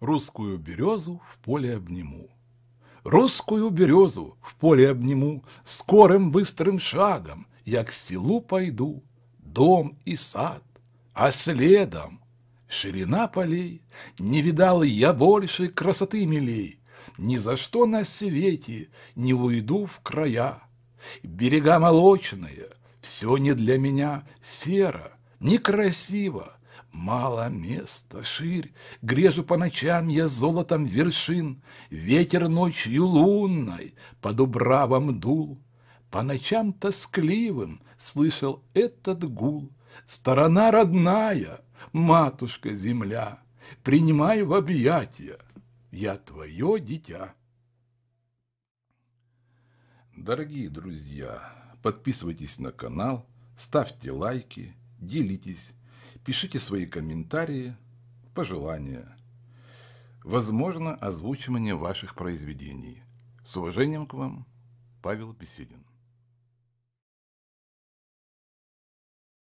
русскую березу в поле обниму. Русскую березу в поле обниму, скорым быстрым шагом я к селу пойду, дом и сад, а следом ширина полей, не видал я больше красоты милей, ни за что на свете не уйду в края. Берега молочные, все не для меня серо, некрасиво, Мало места, ширь, грежу по ночам я золотом вершин, Ветер ночью лунной под убравом дул. По ночам тоскливым слышал этот гул. Сторона родная, матушка земля, Принимай в объятия, я твое дитя. Дорогие друзья, подписывайтесь на канал, ставьте лайки, делитесь Пишите свои комментарии, пожелания. Возможно, озвучивание ваших произведений. С уважением к вам, Павел Беседин.